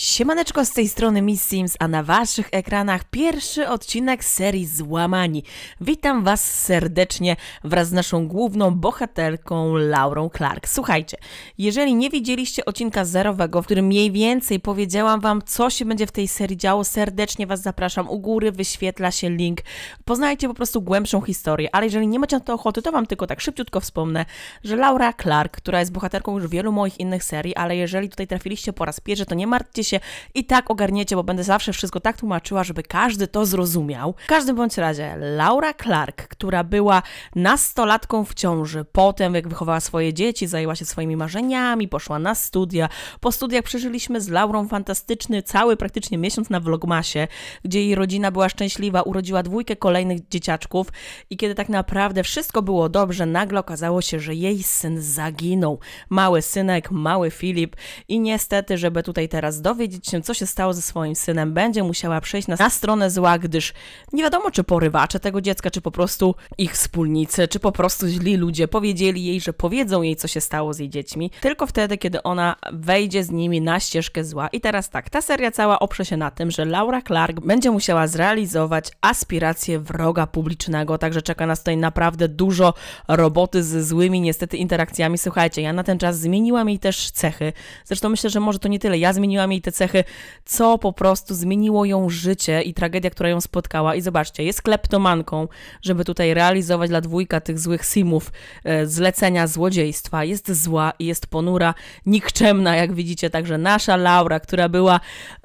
Siemaneczko z tej strony Miss Sims, a na waszych ekranach pierwszy odcinek serii Złamani. Witam was serdecznie wraz z naszą główną bohaterką Laurą Clark. Słuchajcie, jeżeli nie widzieliście odcinka zerowego, w którym mniej więcej powiedziałam wam, co się będzie w tej serii działo, serdecznie was zapraszam. U góry wyświetla się link. Poznajcie po prostu głębszą historię, ale jeżeli nie macie na to ochoty, to wam tylko tak szybciutko wspomnę, że Laura Clark, która jest bohaterką już wielu moich innych serii, ale jeżeli tutaj trafiliście po raz pierwszy, to nie martwcie się, się i tak ogarniecie, bo będę zawsze wszystko tak tłumaczyła, żeby każdy to zrozumiał. W każdym bądź razie, Laura Clark, która była nastolatką w ciąży, potem jak wychowała swoje dzieci, zajęła się swoimi marzeniami, poszła na studia. Po studiach przeżyliśmy z Laurą fantastyczny cały praktycznie miesiąc na Vlogmasie, gdzie jej rodzina była szczęśliwa, urodziła dwójkę kolejnych dzieciaczków i kiedy tak naprawdę wszystko było dobrze, nagle okazało się, że jej syn zaginął. Mały synek, mały Filip i niestety, żeby tutaj teraz dowiedzieć dowiedzieć się, co się stało ze swoim synem, będzie musiała przejść na, na stronę zła, gdyż nie wiadomo, czy porywacze tego dziecka, czy po prostu ich wspólnicy, czy po prostu źli ludzie powiedzieli jej, że powiedzą jej, co się stało z jej dziećmi, tylko wtedy, kiedy ona wejdzie z nimi na ścieżkę zła. I teraz tak, ta seria cała oprze się na tym, że Laura Clark będzie musiała zrealizować aspiracje wroga publicznego, także czeka nas tutaj naprawdę dużo roboty z złymi niestety interakcjami. Słuchajcie, ja na ten czas zmieniłam jej też cechy. Zresztą myślę, że może to nie tyle. Ja zmieniłam jej jej te cechy, co po prostu zmieniło ją życie i tragedia, która ją spotkała. I zobaczcie, jest kleptomanką, żeby tutaj realizować dla dwójka tych złych simów e, zlecenia złodziejstwa. Jest zła i jest ponura, nikczemna, jak widzicie. Także nasza Laura, która była,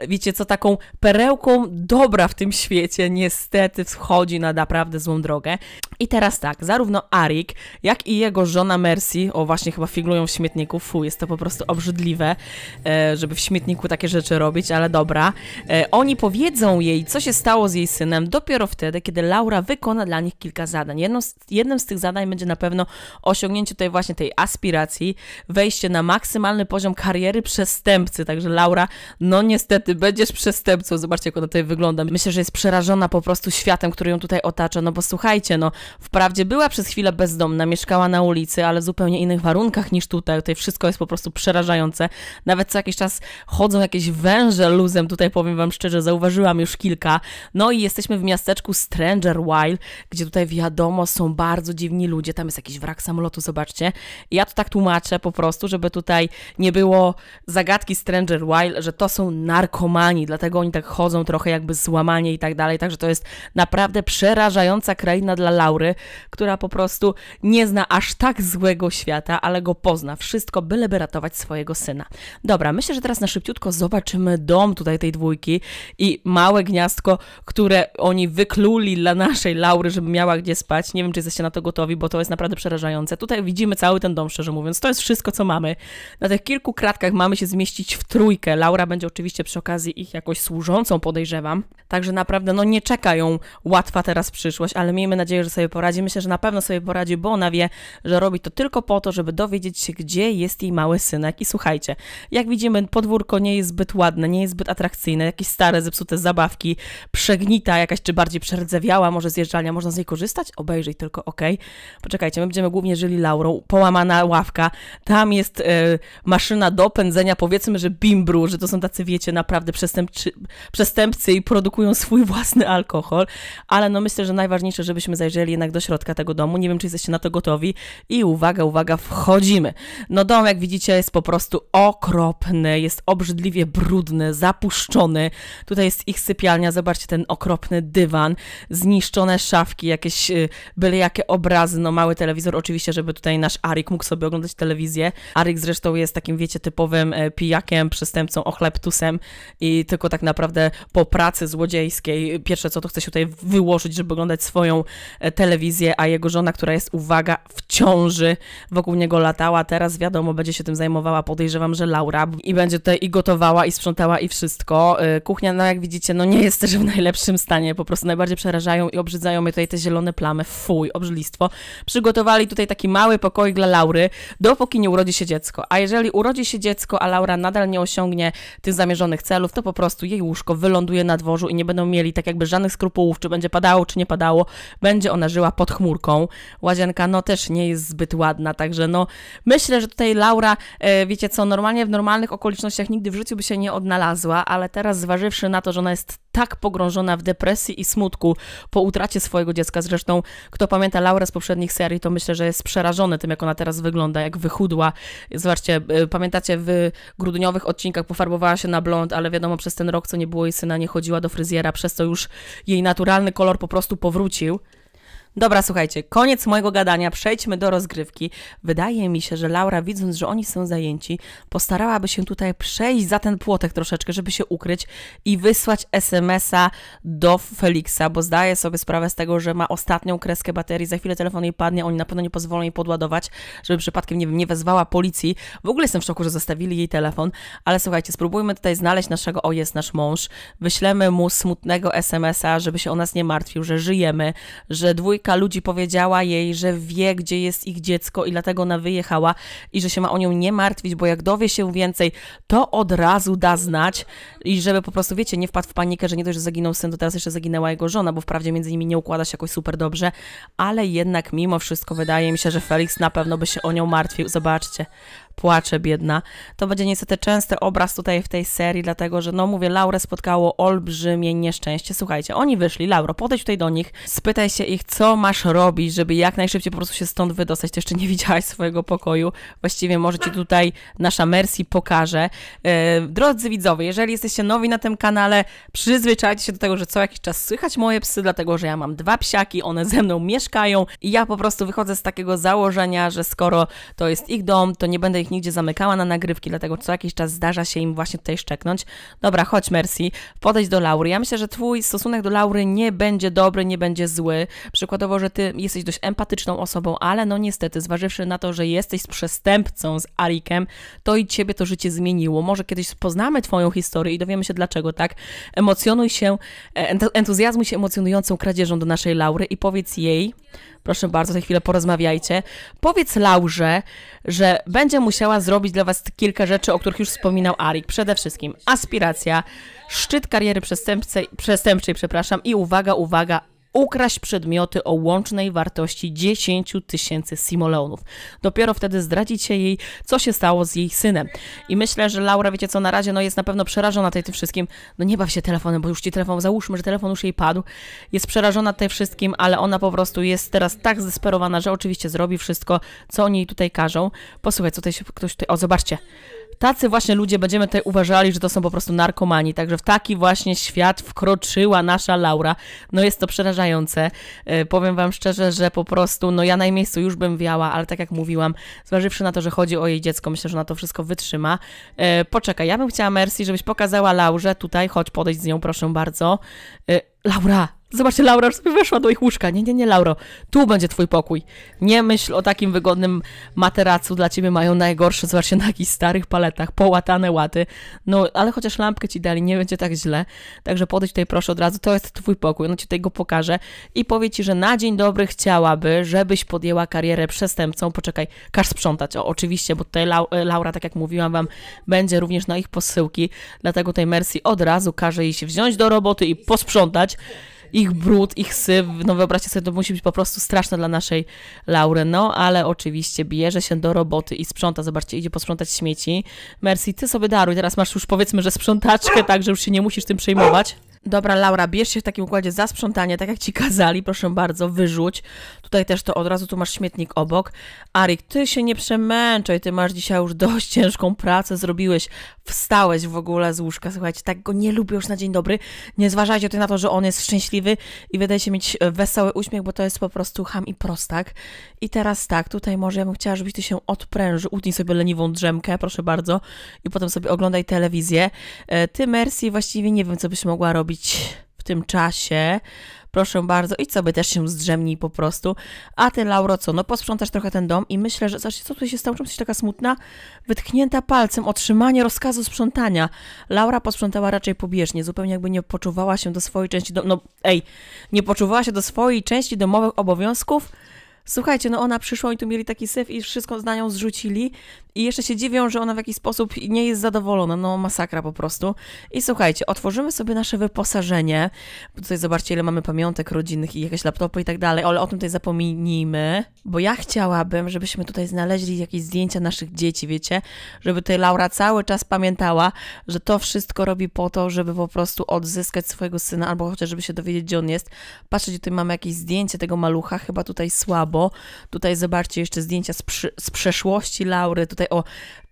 wiecie co, taką perełką dobra w tym świecie, niestety wchodzi na naprawdę złą drogę. I teraz tak, zarówno Arik, jak i jego żona Mercy, o właśnie chyba figlują w śmietniku, fu, jest to po prostu obrzydliwe, e, żeby w śmietniku takie takie rzeczy robić, ale dobra. E, oni powiedzą jej, co się stało z jej synem dopiero wtedy, kiedy Laura wykona dla nich kilka zadań. Jedno z, jednym z tych zadań będzie na pewno osiągnięcie tej właśnie tej aspiracji, wejście na maksymalny poziom kariery przestępcy. Także Laura, no niestety, będziesz przestępcą. Zobaczcie, jak ona tutaj wygląda. Myślę, że jest przerażona po prostu światem, który ją tutaj otacza. No bo słuchajcie, no wprawdzie była przez chwilę bezdomna, mieszkała na ulicy, ale w zupełnie innych warunkach niż tutaj. Tutaj wszystko jest po prostu przerażające. Nawet co jakiś czas chodzą jakieś jakieś węże luzem, tutaj powiem Wam szczerze, zauważyłam już kilka. No i jesteśmy w miasteczku Stranger Wild, gdzie tutaj wiadomo, są bardzo dziwni ludzie. Tam jest jakiś wrak samolotu, zobaczcie. Ja to tak tłumaczę po prostu, żeby tutaj nie było zagadki Stranger Wild, że to są narkomani, dlatego oni tak chodzą trochę jakby złamanie i tak dalej. Także to jest naprawdę przerażająca kraina dla Laury, która po prostu nie zna aż tak złego świata, ale go pozna. Wszystko byleby ratować swojego syna. Dobra, myślę, że teraz na szybciutko zobaczymy zobaczymy dom tutaj tej dwójki i małe gniazdko, które oni wykluli dla naszej Laury, żeby miała gdzie spać. Nie wiem, czy jesteście na to gotowi, bo to jest naprawdę przerażające. Tutaj widzimy cały ten dom, szczerze mówiąc. To jest wszystko, co mamy. Na tych kilku kratkach mamy się zmieścić w trójkę. Laura będzie oczywiście przy okazji ich jakoś służącą, podejrzewam. Także naprawdę, no nie czeka ją łatwa teraz przyszłość, ale miejmy nadzieję, że sobie poradzi. Myślę, że na pewno sobie poradzi, bo ona wie, że robi to tylko po to, żeby dowiedzieć się, gdzie jest jej mały synek. I słuchajcie, jak widzimy, podwórko nie jest zbyt ładne, nie jest zbyt atrakcyjne, jakieś stare, zepsute zabawki, przegnita jakaś, czy bardziej przerdzewiała, może zjeżdżalnia, można z niej korzystać? Obejrzyj tylko, ok. Poczekajcie, my będziemy głównie żyli laurą, połamana ławka, tam jest y, maszyna do pędzenia, powiedzmy, że bimbru, że to są tacy, wiecie, naprawdę przestępczy, przestępcy i produkują swój własny alkohol, ale no myślę, że najważniejsze, żebyśmy zajrzeli jednak do środka tego domu, nie wiem, czy jesteście na to gotowi i uwaga, uwaga, wchodzimy. No dom, jak widzicie, jest po prostu okropny, jest obrzydliwie brudny, brudne, zapuszczone. Tutaj jest ich sypialnia, zobaczcie ten okropny dywan, zniszczone szafki, jakieś y, byle jakie obrazy, no mały telewizor oczywiście, żeby tutaj nasz Arik mógł sobie oglądać telewizję. Arik zresztą jest takim, wiecie, typowym e, pijakiem, przestępcą, ochleptusem i tylko tak naprawdę po pracy złodziejskiej y, pierwsze co to chce się tutaj wyłożyć, żeby oglądać swoją e, telewizję, a jego żona, która jest, uwaga, w ciąży, wokół niego latała, teraz wiadomo, będzie się tym zajmowała, podejrzewam, że Laura i będzie tutaj i gotowała i sprzątała i wszystko. Y, kuchnia, no jak widzicie, no nie jest też w najlepszym stanie, po prostu najbardziej przerażają i obrzydzają mnie tutaj te zielone plamy, fuj, obrzydlistwo. Przygotowali tutaj taki mały pokój dla Laury, dopóki nie urodzi się dziecko. A jeżeli urodzi się dziecko, a Laura nadal nie osiągnie tych zamierzonych celów, to po prostu jej łóżko wyląduje na dworzu i nie będą mieli tak jakby żadnych skrupułów, czy będzie padało, czy nie padało. Będzie ona żyła pod chmurką. Łazienka, no też nie jest zbyt ładna, także no myślę, że tutaj Laura, e, wiecie co, normalnie w normalnych okolicznościach nigdy w życiu by się nie odnalazła, ale teraz zważywszy na to, że ona jest tak pogrążona w depresji i smutku po utracie swojego dziecka, zresztą kto pamięta Laurę z poprzednich serii, to myślę, że jest przerażony tym, jak ona teraz wygląda, jak wychudła. Zobaczcie, y, pamiętacie w grudniowych odcinkach pofarbowała się na blond, ale wiadomo, przez ten rok, co nie było jej syna, nie chodziła do fryzjera, przez co już jej naturalny kolor po prostu powrócił. Dobra, słuchajcie, koniec mojego gadania, przejdźmy do rozgrywki. Wydaje mi się, że Laura, widząc, że oni są zajęci, postarałaby się tutaj przejść za ten płotek troszeczkę, żeby się ukryć i wysłać SMS-a do Feliksa, bo zdaje sobie sprawę z tego, że ma ostatnią kreskę baterii, za chwilę telefon jej padnie, oni na pewno nie pozwolą jej podładować, żeby przypadkiem, nie wiem, nie wezwała policji. W ogóle jestem w szoku, że zostawili jej telefon, ale słuchajcie, spróbujmy tutaj znaleźć naszego o jest nasz mąż, wyślemy mu smutnego SMS-a, żeby się o nas nie martwił, że żyjemy, że dwójka ludzi powiedziała jej, że wie, gdzie jest ich dziecko i dlatego ona wyjechała i że się ma o nią nie martwić, bo jak dowie się więcej, to od razu da znać i żeby po prostu, wiecie, nie wpadł w panikę, że nie dość, że zaginął syn, to teraz jeszcze zaginęła jego żona, bo wprawdzie między nimi nie układa się jakoś super dobrze, ale jednak mimo wszystko wydaje mi się, że Felix na pewno by się o nią martwił. Zobaczcie płacze biedna. To będzie niestety częsty obraz tutaj w tej serii, dlatego że, no mówię, Laurę spotkało olbrzymie nieszczęście. Słuchajcie, oni wyszli, Lauro, podejdź tutaj do nich, spytaj się ich, co masz robić, żeby jak najszybciej po prostu się stąd wydostać. Ty jeszcze nie widziałaś swojego pokoju. Właściwie może ci tutaj nasza Mercy pokaże. E, drodzy widzowie, jeżeli jesteście nowi na tym kanale, przyzwyczajcie się do tego, że co jakiś czas słychać moje psy, dlatego że ja mam dwa psiaki, one ze mną mieszkają i ja po prostu wychodzę z takiego założenia, że skoro to jest ich dom, to nie będę ich ich nigdzie zamykała na nagrywki, dlatego co jakiś czas zdarza się im właśnie tutaj szczeknąć. Dobra, chodź Mercy, podejdź do Laury. Ja myślę, że twój stosunek do Laury nie będzie dobry, nie będzie zły. Przykładowo, że ty jesteś dość empatyczną osobą, ale no niestety, zważywszy na to, że jesteś przestępcą z Arikiem, to i ciebie to życie zmieniło. Może kiedyś poznamy twoją historię i dowiemy się dlaczego, tak? Emocjonuj się, e, entuzjazmuj się emocjonującą kradzieżą do naszej Laury i powiedz jej, proszę bardzo, za chwilę porozmawiajcie, powiedz Laurze, że będzie musiała musiała zrobić dla Was kilka rzeczy, o których już wspominał Arik. Przede wszystkim aspiracja, szczyt kariery przestępczej, przestępczej przepraszam, i uwaga, uwaga, ukraść przedmioty o łącznej wartości 10 tysięcy simoleonów. Dopiero wtedy się jej, co się stało z jej synem. I myślę, że Laura, wiecie co, na razie no jest na pewno przerażona tym wszystkim. No nie baw się telefonem, bo już ci telefon, załóżmy, że telefon już jej padł. Jest przerażona tym wszystkim, ale ona po prostu jest teraz tak zdesperowana, że oczywiście zrobi wszystko, co oni jej tutaj każą. Posłuchaj, co tutaj się ktoś tutaj... O, zobaczcie tacy właśnie ludzie będziemy tutaj uważali, że to są po prostu narkomani. Także w taki właśnie świat wkroczyła nasza Laura. No jest to przerażające. E, powiem Wam szczerze, że po prostu, no ja na jej miejscu już bym wiała, ale tak jak mówiłam, zważywszy na to, że chodzi o jej dziecko, myślę, że ona to wszystko wytrzyma. E, poczekaj, ja bym chciała Mercy, żebyś pokazała Laurze tutaj, chodź podejść z nią, proszę bardzo. E, Laura, Zobaczcie, Laura już sobie weszła do ich łóżka. Nie, nie, nie, Lauro. Tu będzie twój pokój. Nie myśl o takim wygodnym materacu. Dla ciebie mają najgorsze. Zobaczcie, na jakichś starych paletach, połatane łaty. No, ale chociaż lampkę ci dali, nie będzie tak źle. Także podejdź tutaj proszę od razu. To jest twój pokój. No ci tego pokażę. I powie ci, że na dzień dobry chciałaby, żebyś podjęła karierę przestępcą. Poczekaj, każ sprzątać. O, oczywiście, bo tutaj e, Laura, tak jak mówiłam wam, będzie również na ich posyłki. Dlatego tej Mercy od razu każe jej się wziąć do roboty i posprzątać ich brud, ich syf, no wyobraźcie sobie, to musi być po prostu straszne dla naszej Laury, no ale oczywiście bierze się do roboty i sprząta, zobaczcie, idzie posprzątać śmieci. Mercy, ty sobie daruj, teraz masz już powiedzmy, że sprzątaczkę, tak, że już się nie musisz tym przejmować. Dobra, Laura, bierz się w takim układzie za sprzątanie, tak jak ci kazali, proszę bardzo, wyrzuć. Tutaj też to od razu, tu masz śmietnik obok. Arik, ty się nie przemęczaj, ty masz dzisiaj już dość ciężką pracę, zrobiłeś, wstałeś w ogóle z łóżka, słuchajcie, tak go nie lubię już na dzień dobry. Nie zważajcie ty na to, że on jest szczęśliwy i wydaje się mieć e, wesoły uśmiech, bo to jest po prostu ham i prostak. I teraz tak, tutaj może ja bym chciała, żebyś ty się odprężył, utnij sobie leniwą drzemkę, proszę bardzo, i potem sobie oglądaj telewizję. E, ty, Mercy, właściwie nie wiem, co byś mogła robić, w tym czasie. Proszę bardzo, i co by też się zdrzemnij po prostu. A ty, Lauro, co? No posprzątasz trochę ten dom i myślę, że... Zobaczcie, co tu się stało? Czemu taka smutna? Wytknięta palcem, otrzymanie rozkazu sprzątania. Laura posprzątała raczej pobieżnie, zupełnie jakby nie poczuwała się do swojej części... Do... No, ej, nie poczuwała się do swojej części domowych obowiązków Słuchajcie, no ona przyszła i tu mieli taki syf i wszystko z nią zrzucili i jeszcze się dziwią, że ona w jakiś sposób nie jest zadowolona, no masakra po prostu. I słuchajcie, otworzymy sobie nasze wyposażenie, bo tutaj zobaczcie ile mamy pamiątek rodzinnych i jakieś laptopy i tak dalej, ale o tym tutaj zapomnijmy, bo ja chciałabym, żebyśmy tutaj znaleźli jakieś zdjęcia naszych dzieci, wiecie, żeby tutaj Laura cały czas pamiętała, że to wszystko robi po to, żeby po prostu odzyskać swojego syna, albo chociaż żeby się dowiedzieć, gdzie on jest. Patrzcie, tutaj mamy jakieś zdjęcie tego malucha, chyba tutaj słabo bo tutaj zobaczcie jeszcze zdjęcia z, z przeszłości Laury, tutaj o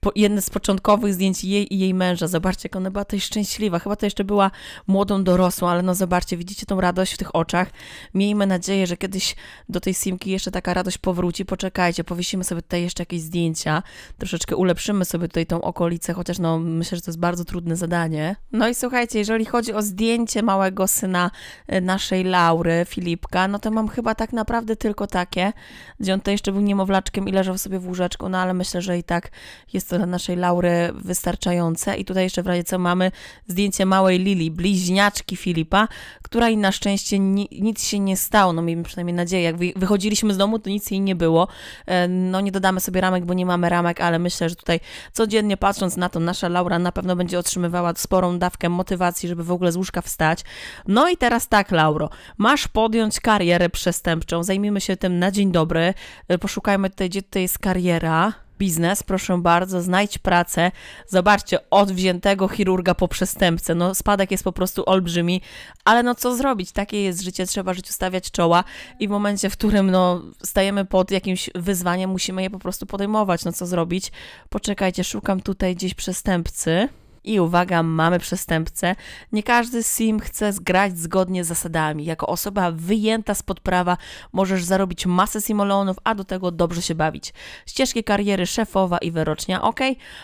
po, jedne z początkowych zdjęć jej i jej męża. Zobaczcie, jak ona była tutaj szczęśliwa. Chyba to jeszcze była młodą dorosłą, ale no zobaczcie, widzicie tą radość w tych oczach. Miejmy nadzieję, że kiedyś do tej simki jeszcze taka radość powróci. Poczekajcie, powiesimy sobie tutaj jeszcze jakieś zdjęcia. Troszeczkę ulepszymy sobie tutaj tą okolicę, chociaż no myślę, że to jest bardzo trudne zadanie. No i słuchajcie, jeżeli chodzi o zdjęcie małego syna e, naszej Laury, Filipka, no to mam chyba tak naprawdę tylko takie, gdzie on to jeszcze był niemowlaczkiem i leżał sobie w łóżeczku, no ale myślę, że i tak jest dla naszej Laury wystarczające. I tutaj jeszcze w razie co mamy zdjęcie małej Lili, bliźniaczki Filipa, która i na szczęście ni nic się nie stało. No miejmy przynajmniej nadzieję. Jak wy wychodziliśmy z domu, to nic jej nie było. E, no nie dodamy sobie ramek, bo nie mamy ramek, ale myślę, że tutaj codziennie patrząc na to, nasza Laura na pewno będzie otrzymywała sporą dawkę motywacji, żeby w ogóle z łóżka wstać. No i teraz tak, Lauro, masz podjąć karierę przestępczą. Zajmijmy się tym na dzień dobry. E, poszukajmy tutaj, gdzie tutaj jest kariera biznes, proszę bardzo, znajdź pracę. Zobaczcie, od wziętego chirurga po przestępcę. No, spadek jest po prostu olbrzymi, ale no co zrobić? Takie jest życie, trzeba życiu stawiać czoła i w momencie, w którym no, stajemy pod jakimś wyzwaniem, musimy je po prostu podejmować. No co zrobić? Poczekajcie, szukam tutaj gdzieś przestępcy. I uwaga, mamy przestępcę. Nie każdy sim chce grać zgodnie z zasadami. Jako osoba wyjęta spod prawa możesz zarobić masę simolonów, a do tego dobrze się bawić. Ścieżki kariery szefowa i wyrocznia, ok?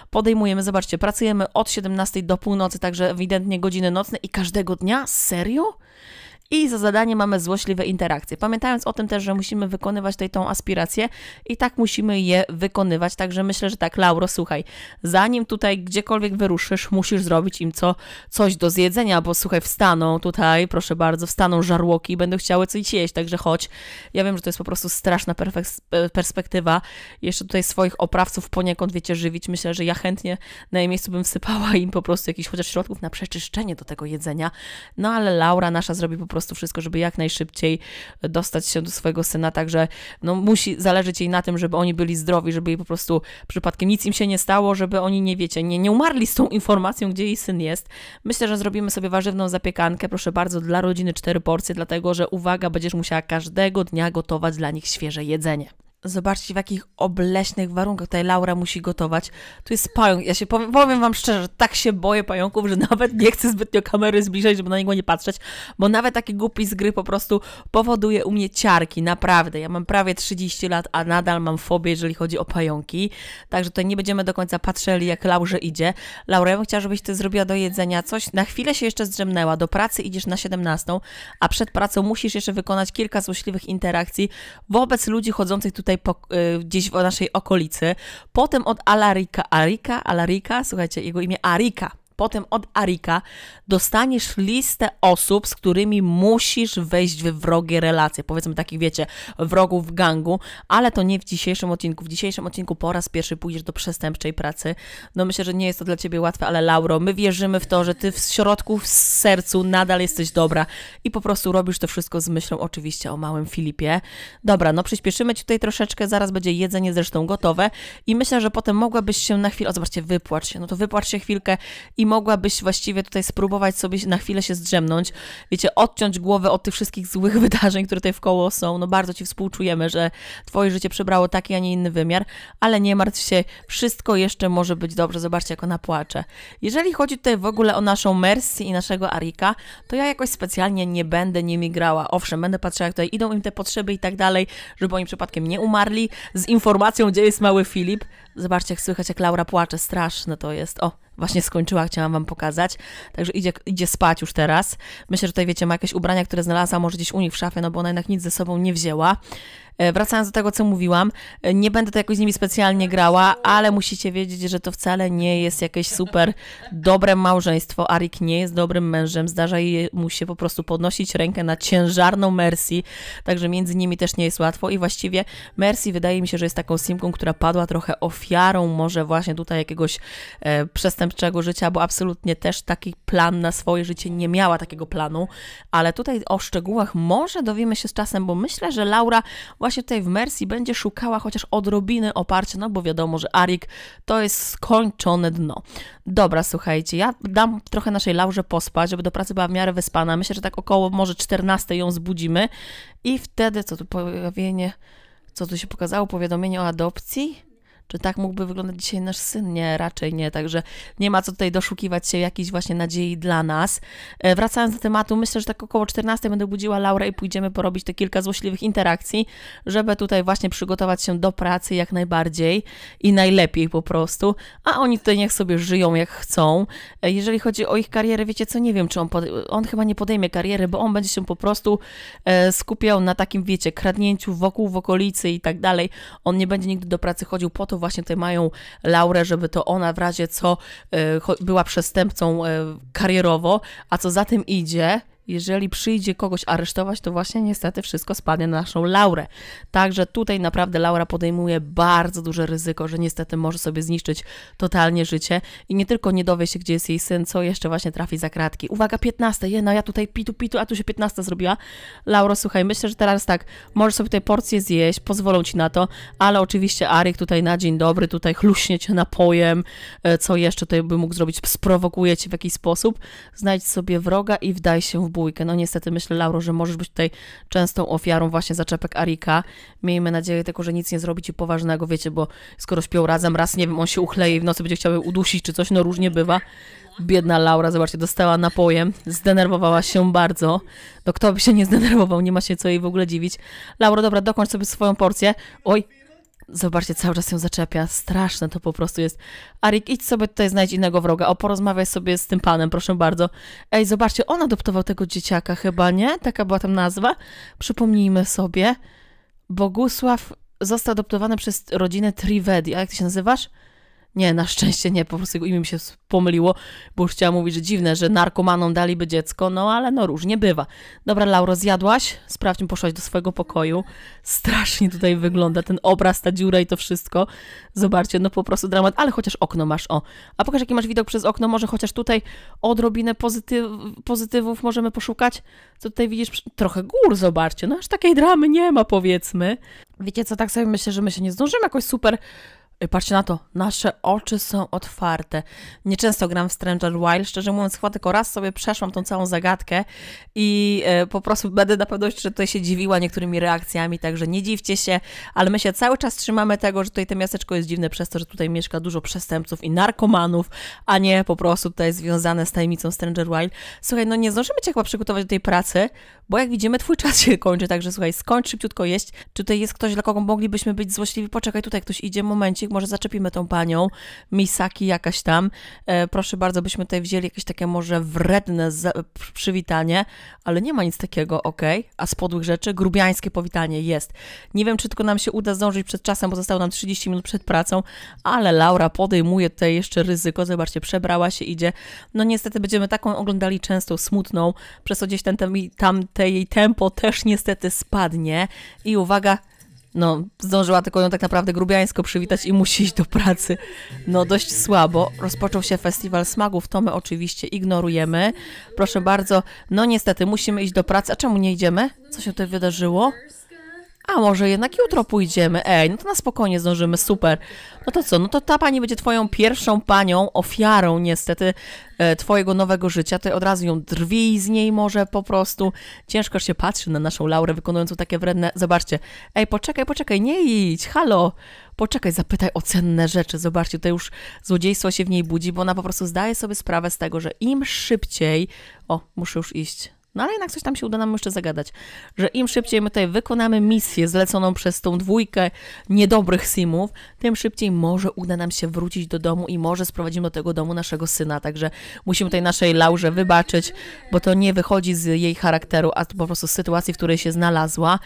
Podejmujemy, zobaczcie, pracujemy od 17 do północy, także ewidentnie godziny nocne i każdego dnia? Serio? i za zadanie mamy złośliwe interakcje. Pamiętając o tym też, że musimy wykonywać tutaj tą aspirację i tak musimy je wykonywać, także myślę, że tak, Lauro, słuchaj, zanim tutaj gdziekolwiek wyruszysz, musisz zrobić im co, coś do zjedzenia, bo słuchaj, wstaną tutaj, proszę bardzo, wstaną żarłoki i będą chciały coś jeść, także chodź. Ja wiem, że to jest po prostu straszna e, perspektywa. Jeszcze tutaj swoich oprawców poniekąd, wiecie, żywić. Myślę, że ja chętnie na jej miejscu bym wsypała im po prostu jakichś chociaż środków na przeczyszczenie do tego jedzenia, no ale Laura nasza zrobi po prostu prostu wszystko, żeby jak najszybciej dostać się do swojego syna, także no, musi zależeć jej na tym, żeby oni byli zdrowi, żeby jej po prostu przypadkiem nic im się nie stało, żeby oni nie wiecie, nie, nie umarli z tą informacją, gdzie jej syn jest. Myślę, że zrobimy sobie warzywną zapiekankę, proszę bardzo, dla rodziny cztery porcje, dlatego że uwaga, będziesz musiała każdego dnia gotować dla nich świeże jedzenie. Zobaczcie, w jakich obleśnych warunkach tutaj Laura musi gotować. Tu jest pająk. Ja się powiem, powiem wam szczerze, że tak się boję pająków, że nawet nie chcę zbytnio kamery zbliżać, żeby na niego nie patrzeć, bo nawet taki głupi z gry po prostu powoduje u mnie ciarki, naprawdę. Ja mam prawie 30 lat, a nadal mam fobię, jeżeli chodzi o pająki. Także tutaj nie będziemy do końca patrzeli, jak Laurze idzie. Laura, ja bym chciała, żebyś ty zrobiła do jedzenia coś. Na chwilę się jeszcze zdrzemnęła. Do pracy idziesz na 17, a przed pracą musisz jeszcze wykonać kilka złośliwych interakcji wobec ludzi chodzących tutaj tutaj po, y, gdzieś w naszej okolicy. Potem od Alarika Arika, Alarika, słuchajcie, jego imię Arika potem od Arika dostaniesz listę osób, z którymi musisz wejść w wrogie relacje. Powiedzmy takich, wiecie, wrogów w gangu, ale to nie w dzisiejszym odcinku. W dzisiejszym odcinku po raz pierwszy pójdziesz do przestępczej pracy. No myślę, że nie jest to dla ciebie łatwe, ale Lauro, my wierzymy w to, że ty w środku, w sercu nadal jesteś dobra i po prostu robisz to wszystko z myślą oczywiście o małym Filipie. Dobra, no przyspieszymy ci tutaj troszeczkę, zaraz będzie jedzenie zresztą gotowe i myślę, że potem mogłabyś się na chwilę, o zobaczcie, wypłacz się, no to wypłacz się chwilkę i mogłabyś właściwie tutaj spróbować sobie na chwilę się zdrzemnąć, wiecie, odciąć głowę od tych wszystkich złych wydarzeń, które tutaj w koło są. No bardzo ci współczujemy, że twoje życie przybrało taki, a nie inny wymiar, ale nie martw się, wszystko jeszcze może być dobrze. Zobaczcie, jak ona płacze. Jeżeli chodzi tutaj w ogóle o naszą Mercy i naszego Arika, to ja jakoś specjalnie nie będę nimi grała. Owszem, będę patrzyła, jak tutaj idą im te potrzeby i tak dalej, żeby oni przypadkiem nie umarli. Z informacją, gdzie jest mały Filip. Zobaczcie, jak słychać, jak Laura płacze. Straszne to jest. O, właśnie skończyła, chciałam wam pokazać. Także idzie, idzie spać już teraz. Myślę, że tutaj wiecie, ma jakieś ubrania, które znalazła, może gdzieś u nich w szafie, no bo ona jednak nic ze sobą nie wzięła. E, wracając do tego, co mówiłam, e, nie będę to jakoś z nimi specjalnie grała, ale musicie wiedzieć, że to wcale nie jest jakieś super dobre małżeństwo. Arik nie jest dobrym mężem, zdarza jej, mu się po prostu podnosić rękę na ciężarną Mercy, także między nimi też nie jest łatwo i właściwie Mercy wydaje mi się, że jest taką simką, która padła trochę ofiarą może właśnie tutaj jakiegoś e, przestępstwa zastępczego życia, bo absolutnie też taki plan na swoje życie nie miała takiego planu, ale tutaj o szczegółach może dowiemy się z czasem, bo myślę, że Laura właśnie tutaj w Mercy będzie szukała chociaż odrobiny oparcia, no bo wiadomo, że Arik to jest skończone dno. Dobra, słuchajcie, ja dam trochę naszej Laurze pospać, żeby do pracy była w miarę wyspana. Myślę, że tak około może 14 ją zbudzimy i wtedy, co tu pojawienie, co tu się pokazało, powiadomienie o adopcji? Czy tak mógłby wyglądać dzisiaj nasz syn? Nie, raczej nie. Także nie ma co tutaj doszukiwać się jakiejś właśnie nadziei dla nas. E, wracając do tematu, myślę, że tak około 14 będę budziła Laurę i pójdziemy porobić te kilka złośliwych interakcji, żeby tutaj właśnie przygotować się do pracy jak najbardziej i najlepiej po prostu. A oni tutaj niech sobie żyją jak chcą. E, jeżeli chodzi o ich karierę, wiecie co, nie wiem, czy on, on chyba nie podejmie kariery, bo on będzie się po prostu e, skupiał na takim, wiecie, kradnięciu wokół, w okolicy i tak dalej. On nie będzie nigdy do pracy chodził po to właśnie tutaj mają Laurę, żeby to ona w razie co e, była przestępcą e, karierowo, a co za tym idzie, jeżeli przyjdzie kogoś aresztować, to właśnie niestety wszystko spadnie na naszą Laurę. Także tutaj naprawdę Laura podejmuje bardzo duże ryzyko, że niestety może sobie zniszczyć totalnie życie i nie tylko nie dowie się, gdzie jest jej syn, co jeszcze właśnie trafi za kratki. Uwaga, 15, je, no ja tutaj pitu, pitu, a tu się 15 zrobiła. Laura, słuchaj, myślę, że teraz tak, możesz sobie tutaj porcję zjeść, pozwolą ci na to, ale oczywiście Arik tutaj na dzień dobry, tutaj chluśnie cię napojem, e, co jeszcze tutaj by mógł zrobić, sprowokuje cię w jakiś sposób, znajdź sobie wroga i wdaj się w bój bójkę. No niestety myślę, Lauro, że możesz być tutaj częstą ofiarą właśnie zaczepek Arika. Miejmy nadzieję tylko, że nic nie zrobi ci poważnego, wiecie, bo skoro śpią razem, raz, nie wiem, on się uchleje i w nocy będzie chciał udusić czy coś, no różnie bywa. Biedna Laura, zobaczcie, dostała napojem, zdenerwowała się bardzo. No kto by się nie zdenerwował, nie ma się co jej w ogóle dziwić. Laura, dobra, dokończ sobie swoją porcję. Oj, Zobaczcie, cały czas ją zaczepia. Straszne to po prostu jest. Arik, idź sobie tutaj, znajdź innego wroga. O, porozmawiaj sobie z tym panem, proszę bardzo. Ej, zobaczcie, on adoptował tego dzieciaka chyba, nie? Taka była tam nazwa. Przypomnijmy sobie. Bogusław został adoptowany przez rodzinę Trivedi. A jak ty się nazywasz? Nie, na szczęście nie, po prostu imię mi się pomyliło, bo już chciałam mówić, że dziwne, że narkomanom daliby dziecko, no ale no różnie bywa. Dobra, Lauro, zjadłaś? Sprawdźmy, poszłaś do swojego pokoju. Strasznie tutaj wygląda ten obraz, ta dziura i to wszystko. Zobaczcie, no po prostu dramat, ale chociaż okno masz, o. A pokaż, jaki masz widok przez okno, może chociaż tutaj odrobinę pozytyw pozytywów możemy poszukać. Co tutaj widzisz? Trochę gór, zobaczcie, no aż takiej dramy nie ma, powiedzmy. Wiecie co, tak sobie myślę, że my się nie zdążymy jakoś super Y, patrzcie na to, nasze oczy są otwarte. Nieczęsto gram w Stranger Wild, szczerze mówiąc, chyba tylko raz sobie przeszłam tą całą zagadkę i y, po prostu będę na pewno jeszcze tutaj się dziwiła niektórymi reakcjami, także nie dziwcie się, ale my się cały czas trzymamy tego, że tutaj to miasteczko jest dziwne przez to, że tutaj mieszka dużo przestępców i narkomanów, a nie po prostu tutaj związane z tajemnicą Stranger Wild. Słuchaj, no nie zdążymy Cię chyba przygotować do tej pracy, bo jak widzimy, Twój czas się kończy, także słuchaj, skończ szybciutko jeść. Czy tutaj jest ktoś, dla kogo moglibyśmy być złośliwi? Poczekaj, tutaj ktoś idzie, momencie wszystkich, może zaczepimy tą panią, Misaki jakaś tam. E, proszę bardzo, byśmy tutaj wzięli jakieś takie może wredne przywitanie, ale nie ma nic takiego, ok? A z podłych rzeczy grubiańskie powitanie jest. Nie wiem, czy tylko nam się uda zdążyć przed czasem, bo zostało nam 30 minut przed pracą, ale Laura podejmuje tutaj jeszcze ryzyko. Zobaczcie, przebrała się, idzie. No niestety będziemy taką oglądali często, smutną, przez co gdzieś ten, ten, tam te jej tempo też niestety spadnie. I uwaga, no, zdążyła tylko ją tak naprawdę grubiańsko przywitać i musi iść do pracy. No, dość słabo. Rozpoczął się festiwal smagów, to my oczywiście ignorujemy. Proszę bardzo, no niestety musimy iść do pracy. A czemu nie idziemy? Co się tutaj wydarzyło? a może jednak jutro pójdziemy, ej, no to na spokojnie zdążymy, super. No to co, no to ta pani będzie twoją pierwszą panią, ofiarą niestety e, twojego nowego życia, ty od razu ją drwi z niej może po prostu. Ciężko się patrzy na naszą Laurę wykonującą takie wredne, zobaczcie, ej, poczekaj, poczekaj, nie idź, halo, poczekaj, zapytaj o cenne rzeczy, zobaczcie, tutaj już złodziejstwo się w niej budzi, bo ona po prostu zdaje sobie sprawę z tego, że im szybciej, o, muszę już iść, no ale jednak coś tam się uda nam jeszcze zagadać, że im szybciej my tutaj wykonamy misję zleconą przez tą dwójkę niedobrych simów, tym szybciej może uda nam się wrócić do domu i może sprowadzimy do tego domu naszego syna. Także musimy tej naszej Laurze wybaczyć, bo to nie wychodzi z jej charakteru, a po prostu z sytuacji, w której się znalazła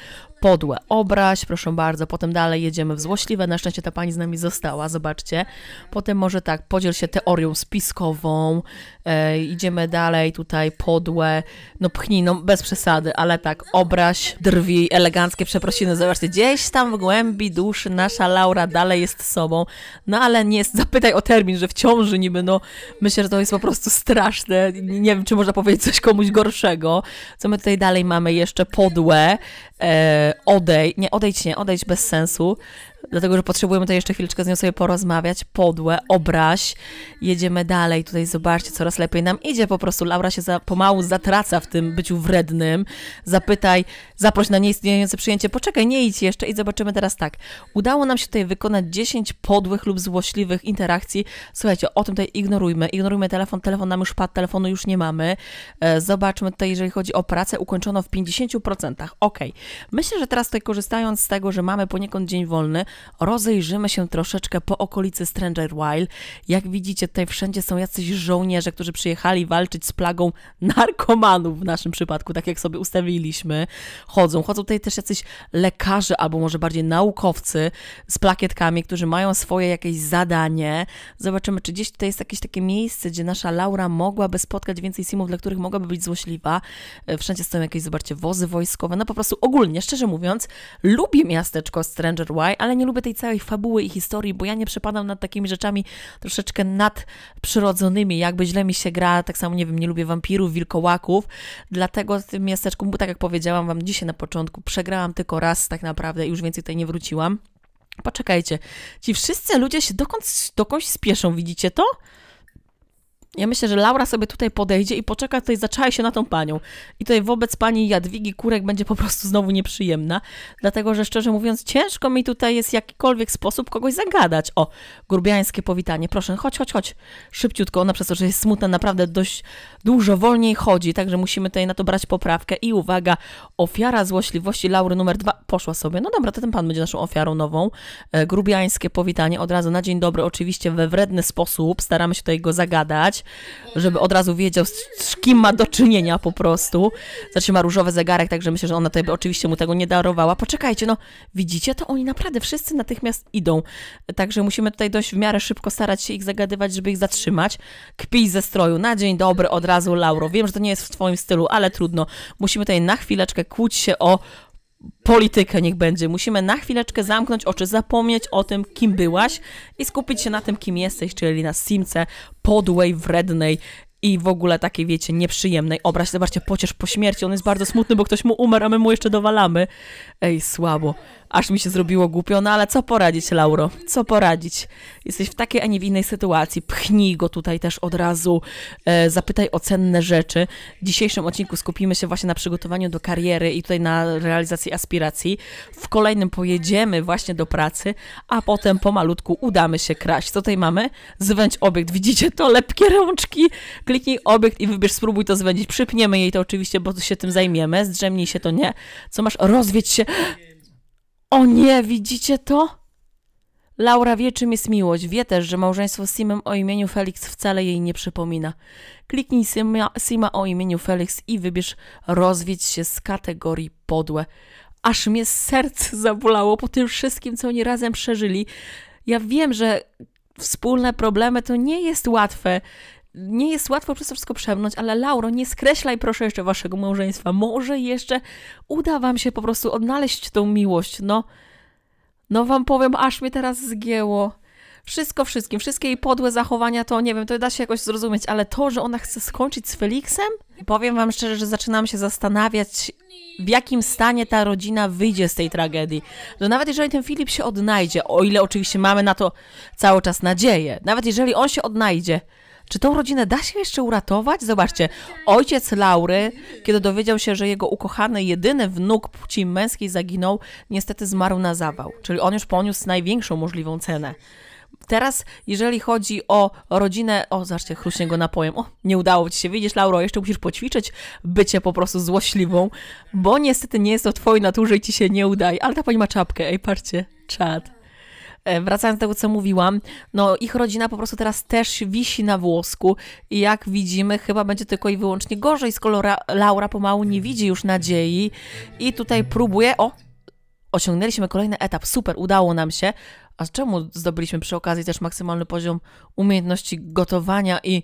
podłe obraź, proszę bardzo, potem dalej jedziemy w złośliwe, na szczęście ta pani z nami została, zobaczcie. Potem może tak, podziel się teorią spiskową, e, idziemy dalej, tutaj podłe, no pchnij, no bez przesady, ale tak, obraź, drwi, eleganckie przeprosiny, zobaczcie, gdzieś tam w głębi duszy nasza Laura dalej jest sobą, no ale nie, zapytaj o termin, że w ciąży niby, no myślę, że to jest po prostu straszne, nie wiem, czy można powiedzieć coś komuś gorszego. Co my tutaj dalej mamy jeszcze? Podłe, e, odejdź, nie, odejdź nie, odejdź bez sensu, dlatego że potrzebujemy tutaj jeszcze chwileczkę z nią sobie porozmawiać. Podłe, obraź, jedziemy dalej. Tutaj zobaczcie, coraz lepiej nam idzie po prostu. Laura się za, pomału zatraca w tym byciu wrednym. Zapytaj, zaproś na nieistniejące przyjęcie, poczekaj, nie idź jeszcze i zobaczymy teraz tak. Udało nam się tutaj wykonać 10 podłych lub złośliwych interakcji. Słuchajcie, o tym tutaj ignorujmy. Ignorujmy telefon, telefon nam już padł, telefonu już nie mamy. E, zobaczmy tutaj, jeżeli chodzi o pracę, ukończono w 50%. Ok. Myślę, że teraz tutaj korzystając z tego, że mamy poniekąd dzień wolny, rozejrzymy się troszeczkę po okolicy Stranger Wild. Jak widzicie, tutaj wszędzie są jacyś żołnierze, którzy przyjechali walczyć z plagą narkomanów w naszym przypadku, tak jak sobie ustawiliśmy. Chodzą. Chodzą tutaj też jacyś lekarze, albo może bardziej naukowcy z plakietkami, którzy mają swoje jakieś zadanie. Zobaczymy, czy gdzieś tutaj jest jakieś takie miejsce, gdzie nasza Laura mogłaby spotkać więcej simów, dla których mogłaby być złośliwa. E, wszędzie stoją jakieś, zobaczcie, wozy wojskowe. No po prostu ogólnie, szczerze mówiąc, lubię miasteczko Stranger Wild, ale nie nie lubię tej całej fabuły i historii, bo ja nie przepadam nad takimi rzeczami troszeczkę nadprzyrodzonymi, jakby źle mi się gra, tak samo nie wiem, nie lubię wampirów, wilkołaków, dlatego w tym miasteczku, bo tak jak powiedziałam Wam dzisiaj na początku, przegrałam tylko raz tak naprawdę i już więcej tutaj nie wróciłam. Poczekajcie, ci wszyscy ludzie się dokąd, dokądś spieszą, widzicie to? Ja myślę, że Laura sobie tutaj podejdzie i poczeka tutaj, zaczai się na tą panią. I tutaj wobec pani Jadwigi Kurek będzie po prostu znowu nieprzyjemna, dlatego że szczerze mówiąc, ciężko mi tutaj jest w jakikolwiek sposób kogoś zagadać. O, grubiańskie powitanie, proszę, chodź, chodź, chodź, szybciutko. Ona przez to, że jest smutna, naprawdę dość dużo wolniej chodzi, także musimy tutaj na to brać poprawkę. I uwaga, ofiara złośliwości Laury numer dwa poszła sobie. No dobra, to ten pan będzie naszą ofiarą nową. E, grubiańskie powitanie, od razu na dzień dobry, oczywiście we wredny sposób, staramy się tutaj go zagadać żeby od razu wiedział, z kim ma do czynienia po prostu. Znaczy ma różowy zegarek, także myślę, że ona tutaj oczywiście mu tego nie darowała. Poczekajcie, no widzicie, to oni naprawdę wszyscy natychmiast idą. Także musimy tutaj dość w miarę szybko starać się ich zagadywać, żeby ich zatrzymać. Kpij ze stroju, na dzień dobry, od razu Lauro. Wiem, że to nie jest w twoim stylu, ale trudno. Musimy tutaj na chwileczkę kłócić się o politykę niech będzie. Musimy na chwileczkę zamknąć oczy, zapomnieć o tym, kim byłaś i skupić się na tym, kim jesteś, czyli na simce podłej, wrednej i w ogóle takiej, wiecie, nieprzyjemnej. Obraź, zobaczcie, pocież po śmierci, on jest bardzo smutny, bo ktoś mu umarł, a my mu jeszcze dowalamy. Ej, słabo aż mi się zrobiło głupio, no ale co poradzić, Lauro? Co poradzić? Jesteś w takiej, a nie w innej sytuacji. Pchnij go tutaj też od razu, e, zapytaj o cenne rzeczy. W dzisiejszym odcinku skupimy się właśnie na przygotowaniu do kariery i tutaj na realizacji aspiracji. W kolejnym pojedziemy właśnie do pracy, a potem pomalutku udamy się kraść. Co tutaj mamy? Zwędź obiekt. Widzicie to? Lepkie rączki. Kliknij obiekt i wybierz, spróbuj to zwędzić. Przypniemy jej to oczywiście, bo się tym zajmiemy. Zdrzemnij się to nie. Co masz? Rozwiedź się. O nie, widzicie to? Laura wie, czym jest miłość. Wie też, że małżeństwo z Simem o imieniu Felix wcale jej nie przypomina. Kliknij Sima, Sima o imieniu Felix i wybierz rozwiedź się z kategorii podłe. Aż mnie serce zabolało po tym wszystkim, co oni razem przeżyli. Ja wiem, że wspólne problemy to nie jest łatwe nie jest łatwo przez to wszystko przemnąć, ale Lauro, nie skreślaj proszę jeszcze waszego małżeństwa. Może jeszcze uda wam się po prostu odnaleźć tą miłość. No, no wam powiem, aż mnie teraz zgięło. Wszystko wszystkim, wszystkie jej podłe zachowania, to nie wiem, to da się jakoś zrozumieć, ale to, że ona chce skończyć z Feliksem? Powiem wam szczerze, że zaczynam się zastanawiać, w jakim stanie ta rodzina wyjdzie z tej tragedii. No nawet jeżeli ten Filip się odnajdzie, o ile oczywiście mamy na to cały czas nadzieję, nawet jeżeli on się odnajdzie, czy tą rodzinę da się jeszcze uratować? Zobaczcie, ojciec Laury, kiedy dowiedział się, że jego ukochany, jedyny wnuk płci męskiej zaginął, niestety zmarł na zawał. Czyli on już poniósł największą możliwą cenę. Teraz, jeżeli chodzi o rodzinę, o, zobaczcie, chruśnie go napojem. O, nie udało ci się, widzisz, Lauro, jeszcze musisz poćwiczyć bycie po prostu złośliwą, bo niestety nie jest to twojej naturze i ci się nie udaje. Ale ta pani ma czapkę, ej, parcie, czad. E, wracając do tego, co mówiłam, no ich rodzina po prostu teraz też wisi na włosku i jak widzimy, chyba będzie tylko i wyłącznie gorzej, skoro Laura pomału nie widzi już nadziei i tutaj próbuje, o, osiągnęliśmy kolejny etap, super, udało nam się, a czemu zdobyliśmy przy okazji też maksymalny poziom umiejętności gotowania i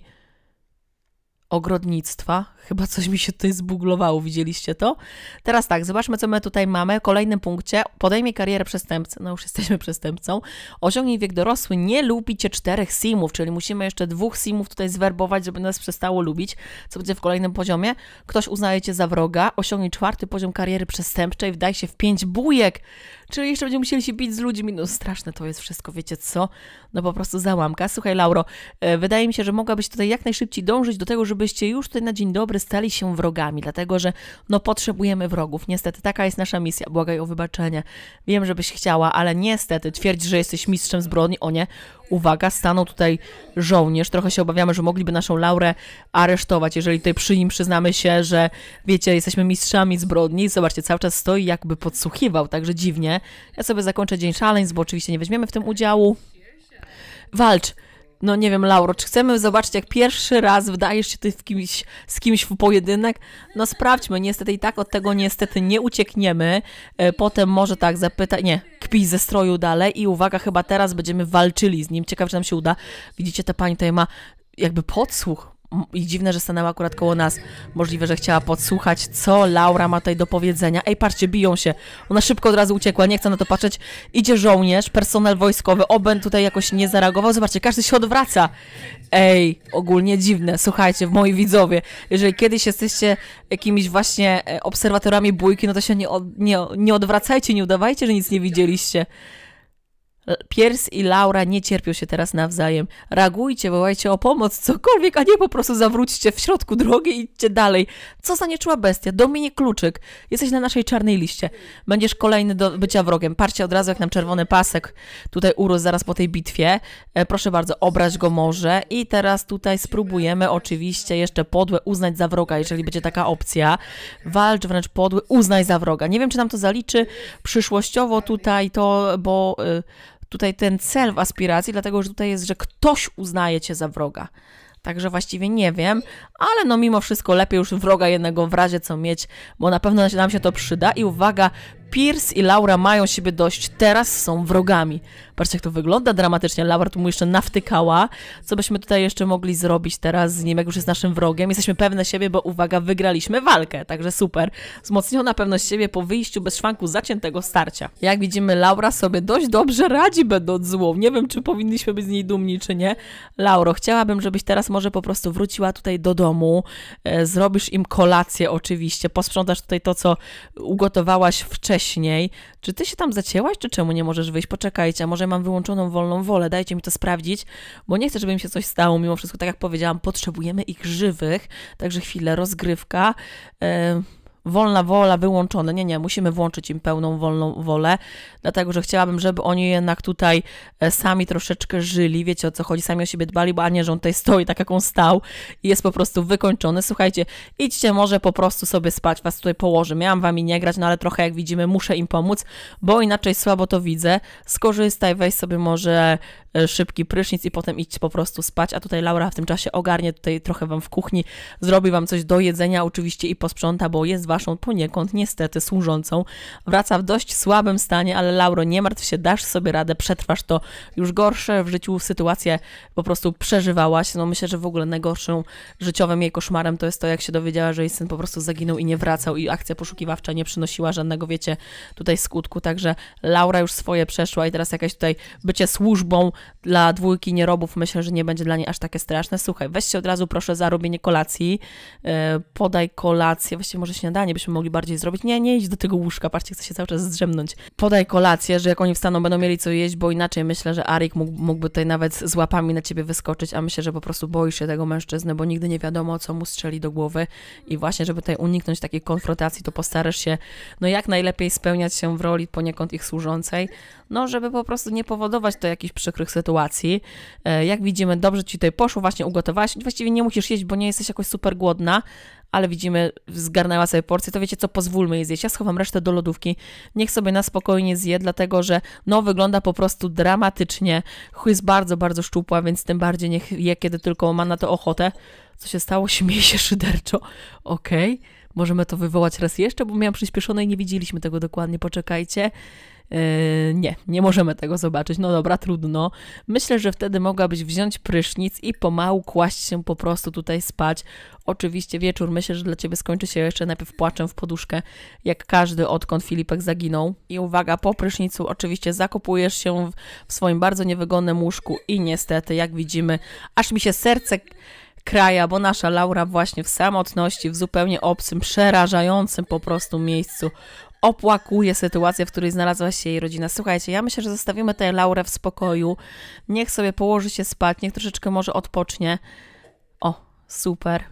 ogrodnictwa. Chyba coś mi się tutaj zbuglowało, widzieliście to? Teraz tak, zobaczmy, co my tutaj mamy. W kolejnym punkcie, podejmij karierę przestępcy, no już jesteśmy przestępcą, osiągnij wiek dorosły, nie lubicie czterech simów, czyli musimy jeszcze dwóch simów tutaj zwerbować, żeby nas przestało lubić, co będzie w kolejnym poziomie. Ktoś uznaje cię za wroga, osiągnij czwarty poziom kariery przestępczej, wdaj się w pięć bujek, Czyli jeszcze będziemy musieli się bić z ludźmi. No straszne to jest wszystko, wiecie co? No po prostu załamka. Słuchaj, Lauro, e, wydaje mi się, że mogłabyś tutaj jak najszybciej dążyć do tego, żebyście już tutaj na dzień dobry stali się wrogami, dlatego że no potrzebujemy wrogów. Niestety taka jest nasza misja. Błagaj o wybaczenie. Wiem, żebyś chciała, ale niestety twierdzi, że jesteś mistrzem zbrodni. O nie uwaga, stanął tutaj żołnierz. Trochę się obawiamy, że mogliby naszą Laurę aresztować, jeżeli tutaj przy nim przyznamy się, że wiecie, jesteśmy mistrzami zbrodni. Zobaczcie, cały czas stoi jakby podsłuchiwał, także dziwnie. Ja sobie zakończę dzień szaleń, bo oczywiście nie weźmiemy w tym udziału. Walcz! no nie wiem, Lauro, czy chcemy zobaczyć, jak pierwszy raz wdajesz się ty w kimś, z kimś w pojedynek? No sprawdźmy, niestety i tak od tego niestety nie uciekniemy. E, potem może tak zapytać, nie, kpi ze stroju dalej i uwaga, chyba teraz będziemy walczyli z nim. Ciekaw, czy nam się uda. Widzicie, ta pani tutaj ma jakby podsłuch i dziwne, że stanęła akurat koło nas. Możliwe, że chciała podsłuchać, co Laura ma tutaj do powiedzenia. Ej, patrzcie, biją się. Ona szybko od razu uciekła, nie chce na to patrzeć. Idzie żołnierz, personel wojskowy. Oben tutaj jakoś nie zareagował. Zobaczcie, każdy się odwraca. Ej, ogólnie dziwne. Słuchajcie, moi widzowie, jeżeli kiedyś jesteście jakimiś właśnie e, obserwatorami bójki, no to się nie, od, nie, nie odwracajcie, nie udawajcie, że nic nie widzieliście. E, Piers i Laura nie cierpią się teraz nawzajem. Reagujcie, wołajcie o pomoc, cokolwiek, a nie po prostu zawróćcie w środku drogi i idźcie dalej. Co za nieczuła bestia. Dominik Kluczyk, jesteś na naszej czarnej liście. Będziesz kolejny do bycia wrogiem. Parcie od razu jak nam czerwony pasek tutaj urósł zaraz po tej bitwie. E, proszę bardzo, obrać go może. I teraz tutaj spróbujemy oczywiście jeszcze podłe uznać za wroga, jeżeli będzie taka opcja. Walcz wręcz podły, uznaj za wroga. Nie wiem, czy nam to zaliczy przyszłościowo tutaj to, bo... E, tutaj ten cel w aspiracji, dlatego że tutaj jest, że ktoś uznaje cię za wroga. Także właściwie nie wiem, ale no mimo wszystko lepiej już wroga jednego w razie co mieć, bo na pewno nam się to przyda. I uwaga, Pierce i Laura mają siebie dość, teraz są wrogami. Patrzcie, jak to wygląda dramatycznie. Laura tu mu jeszcze nawtykała. Co byśmy tutaj jeszcze mogli zrobić teraz z nim, jak już jest naszym wrogiem? Jesteśmy pewne siebie, bo uwaga, wygraliśmy walkę, także super. Wzmocniona pewność siebie po wyjściu bez szwanku zaciętego starcia. Jak widzimy, Laura sobie dość dobrze radzi, będąc złą. Nie wiem, czy powinniśmy być z niej dumni, czy nie. Lauro, chciałabym, żebyś teraz może po prostu wróciła tutaj do domu, e, zrobisz im kolację oczywiście, posprzątasz tutaj to, co ugotowałaś wcześniej wcześniej. Czy ty się tam zacięłaś, czy czemu nie możesz wyjść? Poczekajcie, a może mam wyłączoną wolną wolę, dajcie mi to sprawdzić, bo nie chcę, żeby mi się coś stało. Mimo wszystko, tak jak powiedziałam, potrzebujemy ich żywych, także chwilę, rozgrywka. Yy wolna wola wyłączone. Nie, nie, musimy włączyć im pełną wolną wolę, dlatego że chciałabym, żeby oni jednak tutaj e, sami troszeczkę żyli, wiecie o co chodzi, sami o siebie dbali, bo a nie, że on tutaj stoi tak, jak on stał i jest po prostu wykończony. Słuchajcie, idźcie może po prostu sobie spać, was tutaj położę. Miałam wami nie grać, no ale trochę jak widzimy muszę im pomóc, bo inaczej słabo to widzę. Skorzystaj, weź sobie może e, szybki prysznic i potem idź po prostu spać, a tutaj Laura w tym czasie ogarnie tutaj trochę wam w kuchni, zrobi wam coś do jedzenia oczywiście i posprząta, bo jest waszą poniekąd niestety służącą. Wraca w dość słabym stanie, ale Lauro, nie martw się, dasz sobie radę, przetrwasz to już gorsze w życiu sytuację po prostu przeżywałaś. No myślę, że w ogóle najgorszym życiowym jej koszmarem to jest to, jak się dowiedziała, że jej syn po prostu zaginął i nie wracał i akcja poszukiwawcza nie przynosiła żadnego, wiecie, tutaj skutku, także Laura już swoje przeszła i teraz jakaś tutaj bycie służbą dla dwójki nierobów myślę, że nie będzie dla niej aż takie straszne. Słuchaj, weź się od razu proszę za robienie kolacji, e, podaj kolację, właściwie może śniadanie, śniadanie byśmy mogli bardziej zrobić. Nie, nie idź do tego łóżka, patrzcie, chce się cały czas zdrzemnąć. Podaj kolację, że jak oni wstaną, będą mieli co jeść, bo inaczej myślę, że Arik mógł, mógłby tutaj nawet z łapami na ciebie wyskoczyć, a myślę, że po prostu boisz się tego mężczyzny, bo nigdy nie wiadomo, co mu strzeli do głowy i właśnie, żeby tutaj uniknąć takiej konfrontacji, to postarasz się, no jak najlepiej spełniać się w roli poniekąd ich służącej, no żeby po prostu nie powodować to jakichś przykrych sytuacji. E, jak widzimy, dobrze ci tutaj poszło, właśnie ugotowałaś, właściwie nie musisz jeść, bo nie jesteś jakoś super głodna, ale widzimy, zgarnęła sobie porcję, to wiecie co, pozwólmy jej zjeść. Ja schowam resztę do lodówki, niech sobie na spokojnie zje, dlatego że no wygląda po prostu dramatycznie. Jest bardzo, bardzo szczupła, więc tym bardziej niech je, kiedy tylko ma na to ochotę. Co się stało? Śmieje się szyderczo. Okej, okay. możemy to wywołać raz jeszcze, bo miałam przyspieszone i nie widzieliśmy tego dokładnie, poczekajcie. Yy, nie, nie możemy tego zobaczyć. No dobra, trudno. Myślę, że wtedy mogłabyś wziąć prysznic i pomału kłaść się po prostu tutaj spać. Oczywiście wieczór myślę, że dla ciebie skończy się jeszcze najpierw płaczem w poduszkę, jak każdy odkąd Filipek zaginął. I uwaga, po prysznicu oczywiście zakopujesz się w swoim bardzo niewygodnym łóżku i niestety, jak widzimy, aż mi się serce kraja, bo nasza Laura właśnie w samotności, w zupełnie obcym, przerażającym po prostu miejscu opłakuje sytuację, w której znalazła się jej rodzina. Słuchajcie, ja myślę, że zostawimy tę Laurę w spokoju. Niech sobie położy się spać, niech troszeczkę może odpocznie. O, super.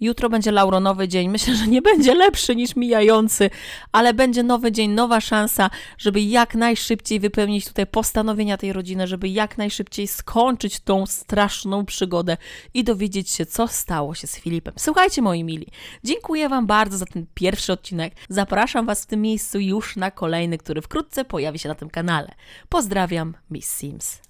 Jutro będzie lauronowy dzień. Myślę, że nie będzie lepszy niż mijający, ale będzie nowy dzień, nowa szansa, żeby jak najszybciej wypełnić tutaj postanowienia tej rodziny, żeby jak najszybciej skończyć tą straszną przygodę i dowiedzieć się, co stało się z Filipem. Słuchajcie, moi mili, dziękuję Wam bardzo za ten pierwszy odcinek. Zapraszam Was w tym miejscu już na kolejny, który wkrótce pojawi się na tym kanale. Pozdrawiam, Miss Sims.